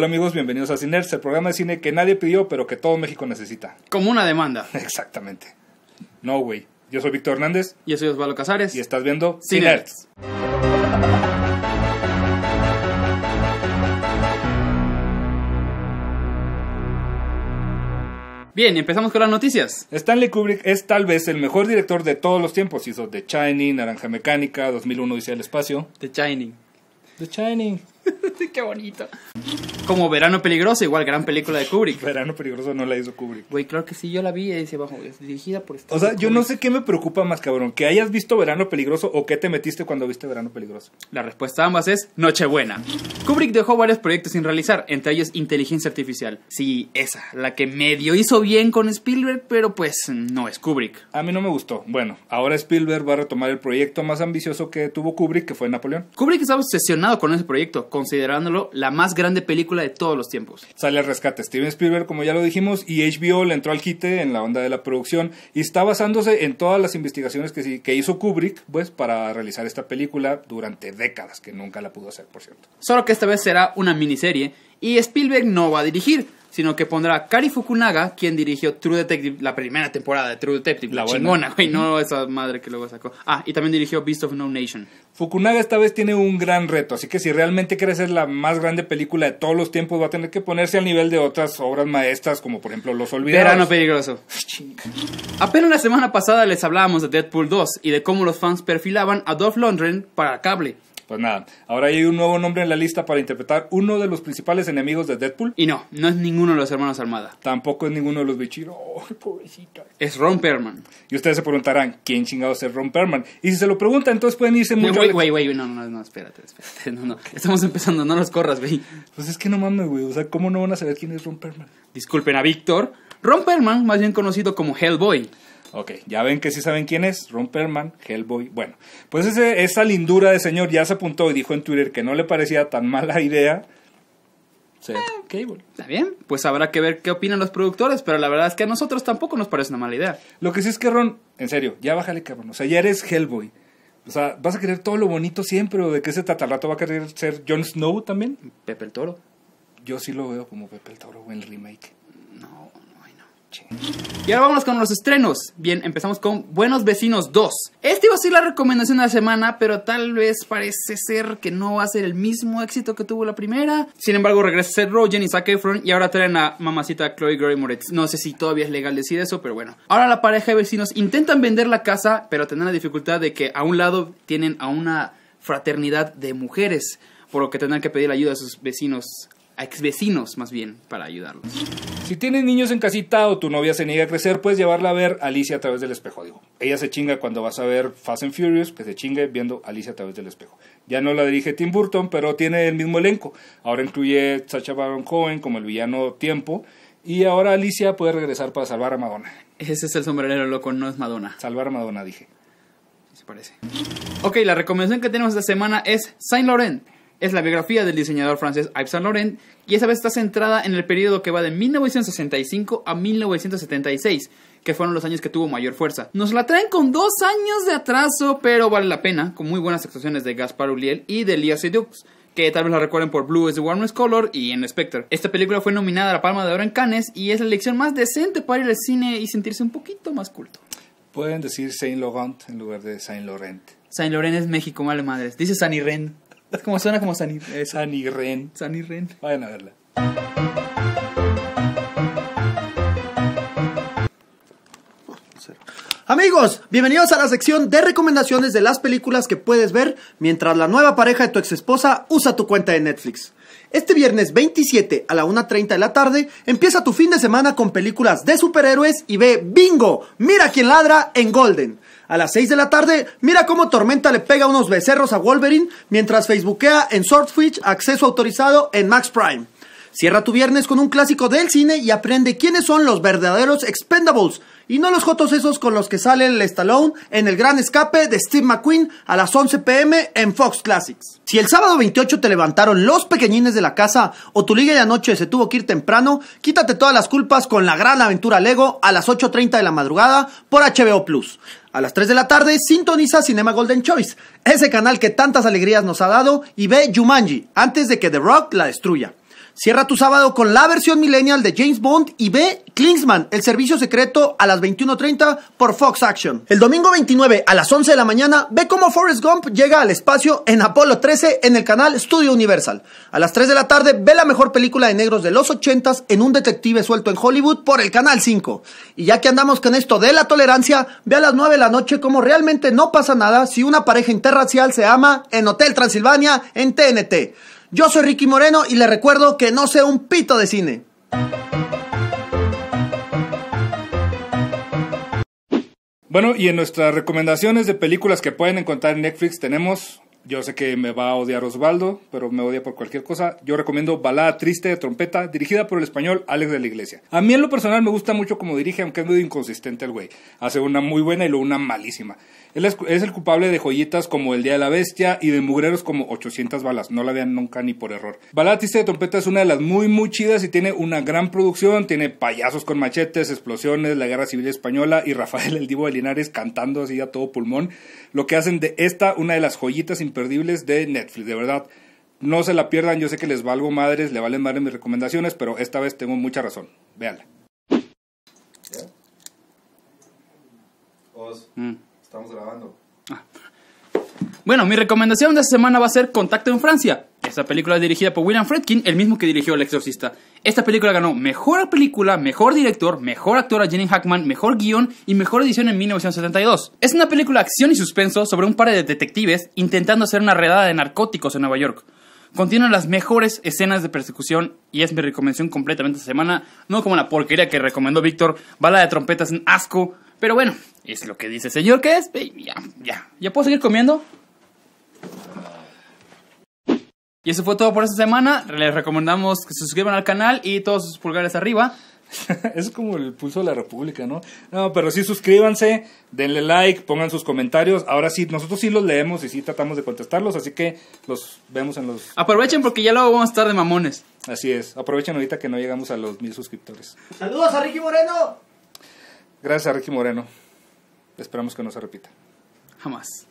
Hola amigos, bienvenidos a Cineers, el programa de cine que nadie pidió pero que todo México necesita. Como una demanda. Exactamente. No, güey. Yo soy Víctor Hernández. Y Yo soy Osvaldo Casares. Y estás viendo Cineers. Bien, empezamos con las noticias. Stanley Kubrick es tal vez el mejor director de todos los tiempos. Hizo The Shining, Naranja Mecánica, 2001 dice del Espacio. The Shining. The Shining. Qué bonito. Como Verano Peligroso, igual, gran película de Kubrick. Verano Peligroso no la hizo Kubrick. Güey, claro que sí, yo la vi y eh, dice, bajo, dirigida por O sea, yo no sé qué me preocupa más, cabrón, que hayas visto Verano Peligroso o qué te metiste cuando viste Verano Peligroso. La respuesta a ambas es Nochebuena. Kubrick dejó varios proyectos sin realizar, entre ellos Inteligencia Artificial. Sí, esa, la que medio hizo bien con Spielberg, pero pues no es Kubrick. A mí no me gustó. Bueno, ahora Spielberg va a retomar el proyecto más ambicioso que tuvo Kubrick, que fue Napoleón. Kubrick estaba obsesionado con ese proyecto, considerándolo la más grande película de todos los tiempos. Sale al rescate Steven Spielberg, como ya lo dijimos, y HBO le entró al quite en la onda de la producción y está basándose en todas las investigaciones que, que hizo Kubrick pues, para realizar esta película durante décadas, que nunca la pudo hacer, por cierto. Solo que esta vez será una miniserie y Spielberg no va a dirigir sino que pondrá Kari Fukunaga, quien dirigió True Detective, la primera temporada de True Detective, la, la chingona, güey, no esa madre que luego sacó. Ah, y también dirigió Beast of No Nation. Fukunaga esta vez tiene un gran reto, así que si realmente quiere ser la más grande película de todos los tiempos, va a tener que ponerse al nivel de otras obras maestras, como por ejemplo Los Olvidados. Verano Peligroso. Ah, Apenas la semana pasada les hablábamos de Deadpool 2 y de cómo los fans perfilaban a Dolph London para cable. Pues nada, ahora hay un nuevo nombre en la lista para interpretar uno de los principales enemigos de Deadpool. Y no, no es ninguno de los hermanos Armada. Tampoco es ninguno de los bichiros. Oh, es Ron Perlman Y ustedes se preguntarán, ¿quién chingados es Ron Perlman? Y si se lo preguntan, entonces pueden irse no, mucho... Güey, güey, güey, no, no, no, espérate, espérate. No, no, estamos empezando, no los corras, güey. Pues es que no mames, güey, o sea, ¿cómo no van a saber quién es Ron Perman? Disculpen a Víctor. Ron Perlman, más bien conocido como Hellboy. Ok, ya ven que sí saben quién es, Ron Perlman, Hellboy. Bueno, pues ese, esa lindura de señor ya se apuntó y dijo en Twitter que no le parecía tan mala idea Sí. Eh, cable. Está bien, pues habrá que ver qué opinan los productores, pero la verdad es que a nosotros tampoco nos parece una mala idea. Lo que sí es que Ron, en serio, ya bájale cabrón, o sea, ya eres Hellboy. O sea, vas a querer todo lo bonito siempre, o de que ese tatarrato va a querer ser Jon Snow también. Pepe el Toro. Yo sí lo veo como Pepe el Toro buen remake. Y ahora vamos con los estrenos. Bien, empezamos con Buenos Vecinos 2. Este iba a ser la recomendación de la semana, pero tal vez parece ser que no va a ser el mismo éxito que tuvo la primera. Sin embargo, regresa Seth Rogen y Zac Efron y ahora traen a mamacita Chloe Gray moritz No sé si todavía es legal decir eso, pero bueno. Ahora la pareja de vecinos intentan vender la casa, pero tendrán la dificultad de que a un lado tienen a una fraternidad de mujeres, por lo que tendrán que pedir ayuda a sus vecinos a ex vecinos más bien, para ayudarlos. Si tienes niños en casita o tu novia se niega a crecer, puedes llevarla a ver Alicia a través del espejo. Digo, ella se chinga cuando vas a ver Fast and Furious, que se chingue viendo Alicia a través del espejo. Ya no la dirige Tim Burton, pero tiene el mismo elenco. Ahora incluye Sacha Baron Cohen como el villano Tiempo. Y ahora Alicia puede regresar para salvar a Madonna. Ese es el sombrerero loco, no es Madonna. Salvar a Madonna, dije. se parece. Ok, la recomendación que tenemos esta semana es Saint Laurent. Es la biografía del diseñador francés Yves Saint Laurent y esa vez está centrada en el periodo que va de 1965 a 1976, que fueron los años que tuvo mayor fuerza. Nos la traen con dos años de atraso, pero vale la pena, con muy buenas actuaciones de Gaspar Ulliel y de Lía Seydoux que tal vez la recuerden por Blue is the Warmest Color y en Spectre. Esta película fue nominada a la Palma de Oro en Cannes y es la elección más decente para ir al cine y sentirse un poquito más culto. Pueden decir Saint Laurent en lugar de Saint Laurent. Saint Laurent es México, vale madres. Dice saint Ren. Es como suena como San, Sanirren. Vayan a verla. Amigos, bienvenidos a la sección de recomendaciones de las películas que puedes ver mientras la nueva pareja de tu exesposa usa tu cuenta de Netflix. Este viernes 27 a la 1.30 de la tarde empieza tu fin de semana con películas de superhéroes y ve Bingo, mira quién ladra en Golden. A las 6 de la tarde, mira cómo Tormenta le pega unos becerros a Wolverine mientras facebookea en Swordfish acceso autorizado en Max Prime. Cierra tu viernes con un clásico del cine y aprende quiénes son los verdaderos Expendables y no los jotos esos con los que sale el Stallone en el gran escape de Steve McQueen a las 11 pm en Fox Classics. Si el sábado 28 te levantaron los pequeñines de la casa o tu liga de anoche se tuvo que ir temprano, quítate todas las culpas con la gran aventura Lego a las 8.30 de la madrugada por HBO Plus. A las 3 de la tarde sintoniza Cinema Golden Choice, ese canal que tantas alegrías nos ha dado, y ve Jumanji antes de que The Rock la destruya. Cierra tu sábado con la versión millennial de James Bond y ve Klinsman, el servicio secreto a las 21.30 por Fox Action. El domingo 29 a las 11 de la mañana, ve cómo Forrest Gump llega al espacio en Apolo 13 en el canal Studio Universal. A las 3 de la tarde, ve la mejor película de negros de los 80 en un detective suelto en Hollywood por el canal 5. Y ya que andamos con esto de la tolerancia, ve a las 9 de la noche cómo realmente no pasa nada si una pareja interracial se ama en Hotel Transilvania en TNT. Yo soy Ricky Moreno y le recuerdo que no sé un pito de cine. Bueno, y en nuestras recomendaciones de películas que pueden encontrar en Netflix tenemos yo sé que me va a odiar Osvaldo, pero me odia por cualquier cosa. Yo recomiendo Balada Triste de Trompeta, dirigida por el español Alex de la Iglesia. A mí en lo personal me gusta mucho como dirige, aunque es medio inconsistente el güey. Hace una muy buena y luego una malísima. Él es, el culpable de joyitas como El Día de la Bestia y de mugreros como 800 balas. No la vean nunca ni por error. Balada Triste de Trompeta es una de las muy, muy chidas y tiene una gran producción. Tiene payasos con machetes, explosiones, la Guerra Civil Española y Rafael el Divo de Linares cantando así a todo pulmón. Lo que hacen de esta una de las joyitas impresionantes de Netflix, de verdad. No se la pierdan, yo sé que les valgo madres, le valen madres mis recomendaciones, pero esta vez tengo mucha razón. Véanla. Mm. estamos grabando. Ah. Bueno, mi recomendación de esta semana va a ser Contacto en Francia. Esta película es dirigida por William Friedkin, el mismo que dirigió El Exorcista. Esta película ganó mejor película, mejor director, mejor actora Jenny Hackman, mejor guión y mejor edición en 1972. Es una película acción y suspenso sobre un par de detectives intentando hacer una redada de narcóticos en Nueva York. Contiene las mejores escenas de persecución y es mi recomendación completamente esta semana. No como la porquería que recomendó Víctor, bala de trompetas en asco. Pero bueno, es lo que dice el señor que es. Ya, ya. ¿Ya puedo seguir comiendo? Y eso fue todo por esta semana. Les recomendamos que se suscriban al canal y todos sus pulgares arriba. es como el pulso de la República, ¿no? No, pero sí suscríbanse, denle like, pongan sus comentarios. Ahora sí, nosotros sí los leemos y sí tratamos de contestarlos, así que los vemos en los... Aprovechen porque ya luego vamos a estar de mamones. Así es, aprovechen ahorita que no llegamos a los mil suscriptores. Saludos a Ricky Moreno. Gracias a Ricky Moreno. Esperamos que no se repita. Jamás.